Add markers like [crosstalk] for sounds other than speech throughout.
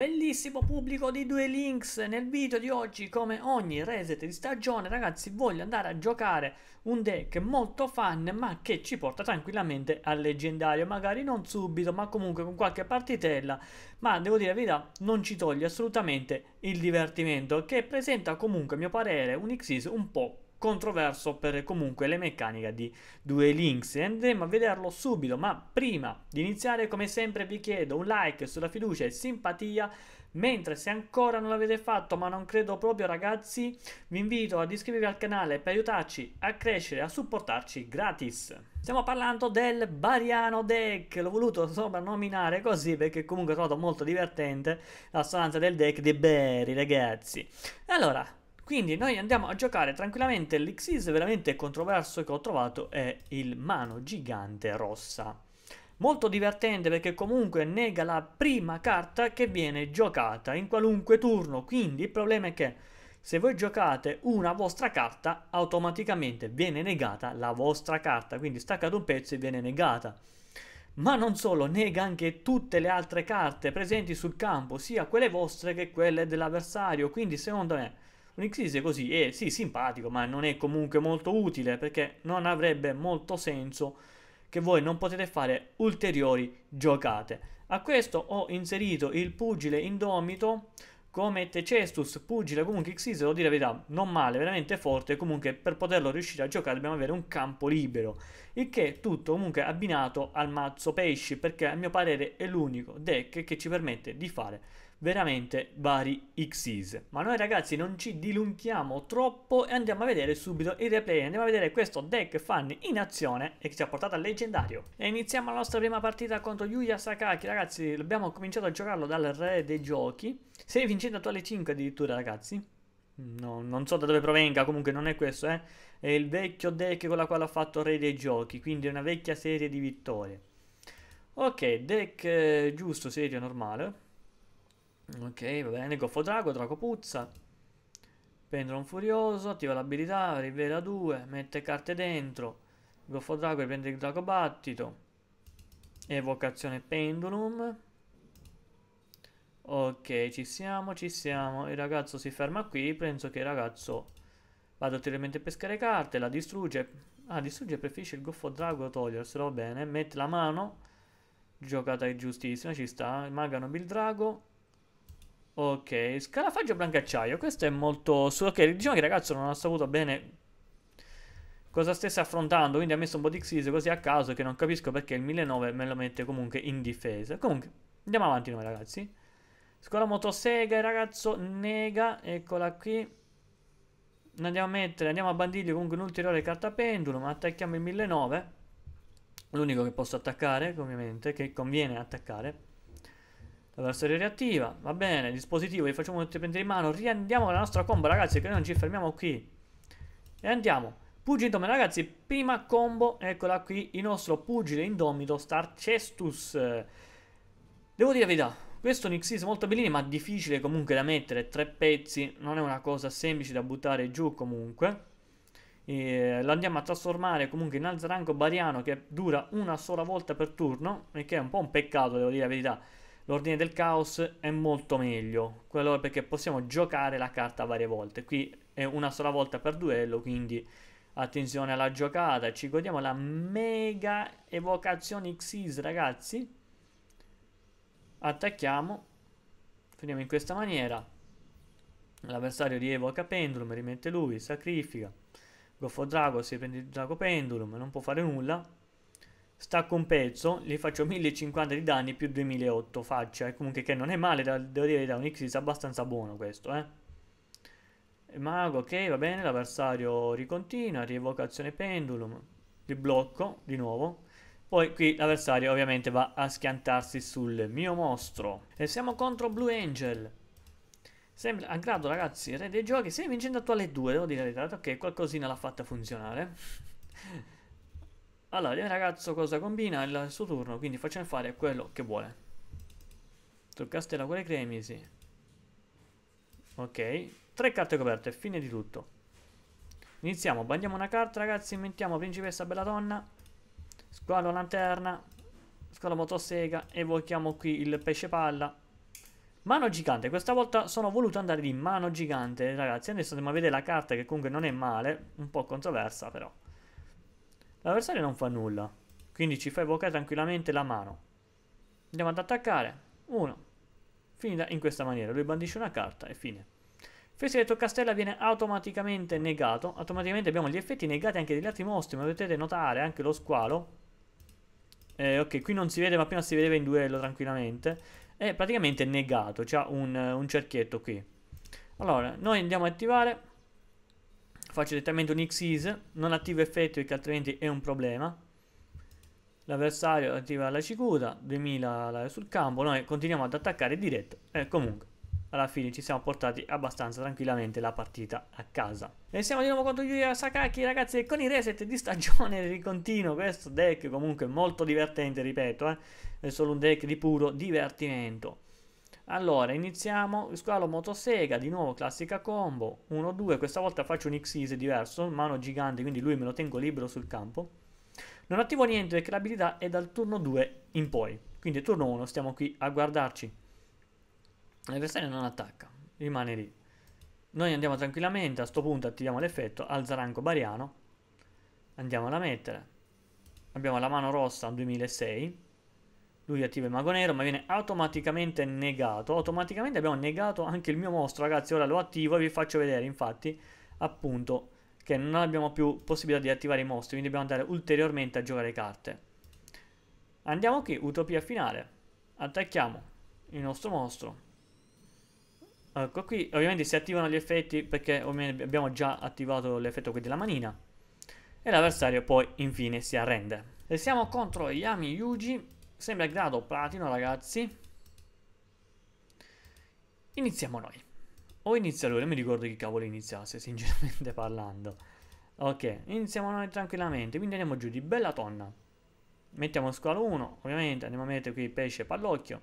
Bellissimo pubblico di Due Links, nel video di oggi come ogni reset di stagione ragazzi voglio andare a giocare un deck molto fan ma che ci porta tranquillamente al leggendario, magari non subito ma comunque con qualche partitella ma devo dire la verità non ci toglie assolutamente il divertimento che presenta comunque a mio parere un Xyz un po' controverso per comunque le meccaniche di Due Links e andremo a vederlo subito ma prima di iniziare come sempre vi chiedo un like sulla fiducia e simpatia mentre se ancora non l'avete fatto ma non credo proprio ragazzi vi invito ad iscrivervi al canale per aiutarci a crescere e a supportarci gratis stiamo parlando del Bariano Deck l'ho voluto soprannominare così perché comunque ho trovato molto divertente la stanza del deck di Barry ragazzi allora quindi noi andiamo a giocare tranquillamente l'Xyz veramente controverso che ho trovato è il mano gigante rossa. Molto divertente perché comunque nega la prima carta che viene giocata in qualunque turno, quindi il problema è che se voi giocate una vostra carta automaticamente viene negata la vostra carta, quindi staccate un pezzo e viene negata. Ma non solo, nega anche tutte le altre carte presenti sul campo, sia quelle vostre che quelle dell'avversario, quindi secondo me un XYZ così è eh, sì simpatico, ma non è comunque molto utile perché non avrebbe molto senso che voi non potete fare ulteriori giocate. A questo ho inserito il pugile indomito come Tecestus, pugile comunque XYZ, devo dire la verità, non male, veramente forte, comunque per poterlo riuscire a giocare dobbiamo avere un campo libero, il che è tutto comunque abbinato al mazzo pesci, perché a mio parere è l'unico deck che ci permette di fare veramente vari XIs. Ma noi ragazzi non ci dilunghiamo troppo e andiamo a vedere subito il replay, andiamo a vedere questo deck fan in azione e che ci ha portato al leggendario. E iniziamo la nostra prima partita contro Yuya Sakaki, ragazzi abbiamo cominciato a giocarlo dal re dei giochi, sei vincendo attuale 5 addirittura ragazzi. No, non so da dove provenga, comunque non è questo, eh. È il vecchio deck con la quale ho fatto Re dei Giochi, quindi è una vecchia serie di vittorie. Ok, deck eh, giusto, serie normale. Ok, va bene, goffo drago, drago puzza. Pendolon furioso, attiva l'abilità, rivela 2, mette carte dentro. Goffo drago riprende il drago battito. Evocazione pendulum. Ok, ci siamo, ci siamo. Il ragazzo si ferma qui, penso che il ragazzo vada ulteriormente a pescare carte, la distrugge. Ah, distrugge preferisce il goffo drago toglierselo, bene. Mette la mano. Giocata è giustissima, ci sta. Il magano Bildrago. drago Ok, scarafaggio brancacciaio, questo è molto... Ok, diciamo che il ragazzo non ha saputo bene cosa stesse affrontando, quindi ha messo un po' di Xyz così a caso che non capisco perché il 1009 me lo mette comunque in difesa. Comunque, andiamo avanti noi ragazzi. Scuola motosega, il ragazzo nega, eccola qui. Andiamo a mettere, andiamo a bandirgli comunque un'ulteriore carta pendulum, attacchiamo il 1009. L'unico che posso attaccare, ovviamente, che conviene attaccare. La storia reattiva, va bene, dispositivo, vi facciamo tutti prendere in mano, riandiamo la nostra combo ragazzi che noi non ci fermiamo qui. E andiamo. Pugile Indomito, ragazzi, prima combo, eccola qui, il nostro Pugile Indomito Star Cestus. Devo dire la verità, questo Nixis è molto bellino, ma difficile comunque da mettere, tre pezzi, non è una cosa semplice da buttare giù comunque. E lo andiamo a trasformare comunque in alzarango bariano che dura una sola volta per turno, e che è un po' un peccato, devo dire la verità l'ordine del caos è molto meglio, quello perché possiamo giocare la carta varie volte, qui è una sola volta per duello, quindi attenzione alla giocata, ci godiamo la mega evocazione Xyz ragazzi, attacchiamo, finiamo in questa maniera, l'avversario rievoca Pendulum, rimette lui, sacrifica, Goffo Drago si prende il Drago Pendulum, non può fare nulla, stacco un pezzo, gli faccio 1050 di danni più 2008 faccia, e eh. comunque che non è male, da, devo dire da un Xis abbastanza buono questo, eh. Il Mago, ok, va bene, l'avversario ricontinua, rievocazione pendulum, li blocco di nuovo. Poi qui l'avversario ovviamente va a schiantarsi sul mio mostro. E siamo contro Blue Angel. Sempre a grado ragazzi, re dei giochi, se vincendo attuale 2, devo dire la verità, ok, qualcosina l'ha fatta funzionare. Allora, vediamo ragazzo cosa combina il suo turno, quindi facciamo fare quello che vuole. Truccastella con le cremisi. Ok, tre carte coperte, fine di tutto. Iniziamo, bandiamo una carta ragazzi, inventiamo principessa bella donna, squalo lanterna, squalo motosega, evochiamo qui il pesce palla. Mano gigante, questa volta sono voluto andare di mano gigante ragazzi, adesso andiamo a vedere la carta che comunque non è male, un po' controversa però. L'avversario non fa nulla. Quindi ci fa evocare tranquillamente la mano. Andiamo ad attaccare. 1. Finita in questa maniera. Lui bandisce una carta e fine. Fesi del Castella viene automaticamente negato. Automaticamente abbiamo gli effetti negati anche degli altri mostri. Ma potete notare anche lo squalo. Eh, ok, qui non si vede ma prima si vedeva in duello tranquillamente. È praticamente negato. C'ha un, un cerchietto qui. Allora, noi andiamo a attivare faccio direttamente un Xis, non attivo effetto perché altrimenti è un problema. L'avversario attiva la sicura, 2000 sul campo, noi continuiamo ad attaccare diretto e eh, comunque alla fine ci siamo portati abbastanza tranquillamente la partita a casa. E siamo di nuovo contro Yuya Sakaki ragazzi con i reset di stagione [laughs] ricontinuo questo deck comunque molto divertente ripeto eh? è solo un deck di puro divertimento. Allora, iniziamo, squalo motosega, di nuovo classica combo, 1-2, questa volta faccio un X-Ease diverso, mano gigante, quindi lui me lo tengo libero sul campo. Non attivo niente perché l'abilità è dal turno 2 in poi, quindi turno 1 stiamo qui a guardarci. L'avversario non attacca, rimane lì. Noi andiamo tranquillamente, a questo punto attiviamo l'effetto, alza bariano, andiamo a mettere. Abbiamo la mano rossa 2006, lui attiva il mago nero, ma viene automaticamente negato. Automaticamente abbiamo negato anche il mio mostro, ragazzi. Ora lo attivo e vi faccio vedere, infatti, appunto, che non abbiamo più possibilità di attivare i mostri. Quindi dobbiamo andare ulteriormente a giocare carte. Andiamo qui, utopia finale. Attacchiamo il nostro mostro. Ecco qui, ovviamente si attivano gli effetti perché abbiamo già attivato l'effetto qui della manina. E l'avversario poi infine si arrende. E siamo contro Yami Yuji Sembra grado platino, ragazzi. Iniziamo noi. O inizia lui, non mi ricordo chi cavolo iniziasse, sinceramente [laughs] parlando. Ok, iniziamo noi tranquillamente. Quindi andiamo giù di bella tonna. Mettiamo squalo 1, ovviamente. Andiamo a mettere qui pesce e pallocchio.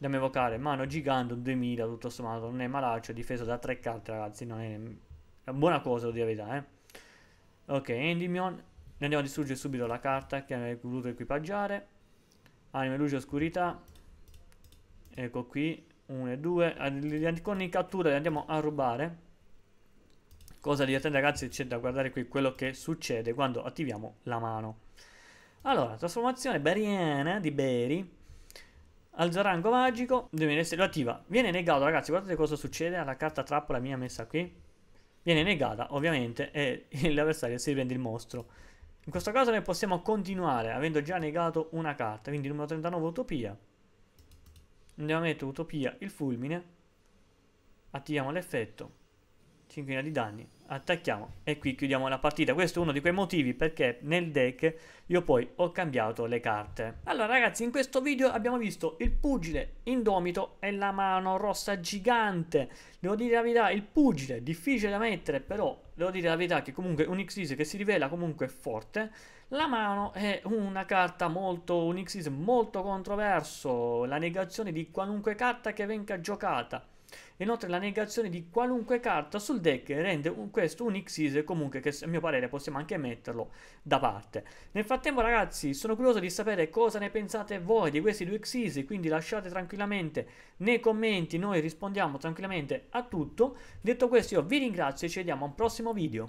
Andiamo a evocare mano gigante 2000, tutto sommato. Non è malaccio, difeso da 3 carte, ragazzi. Non è, è una buona cosa, devo dire la verità, eh. Ok, Endymion. andiamo a distruggere subito la carta che avrei voluto equipaggiare anime, luce, oscurità ecco qui 1 e 2 con i cattura li andiamo a rubare cosa divertente ragazzi c'è da guardare qui quello che succede quando attiviamo la mano allora trasformazione beriana di Beri alza rango magico 2006 lo attiva viene negato ragazzi guardate cosa succede alla carta trappola mia messa qui viene negata ovviamente e [laughs] l'avversario si prende il mostro in questo caso noi possiamo continuare avendo già negato una carta, quindi numero 39 Utopia. Andiamo a mettere Utopia il fulmine, attiviamo l'effetto 5.000 di danni, attacchiamo e qui chiudiamo la partita. Questo è uno di quei motivi perché nel deck io poi ho cambiato le carte. Allora ragazzi in questo video abbiamo visto il pugile indomito e la mano rossa gigante. Devo dire la verità, il pugile è difficile da mettere però devo dire la verità che comunque un Xyz che si rivela comunque forte. La mano è una carta molto, un Xyz molto controverso, la negazione di qualunque carta che venga giocata Inoltre la negazione di qualunque carta sul deck rende un, questo un Xyz comunque che a mio parere possiamo anche metterlo da parte. Nel frattempo ragazzi sono curioso di sapere cosa ne pensate voi di questi due Xyz, quindi lasciate tranquillamente nei commenti, noi rispondiamo tranquillamente a tutto. Detto questo io vi ringrazio e ci vediamo a un prossimo video.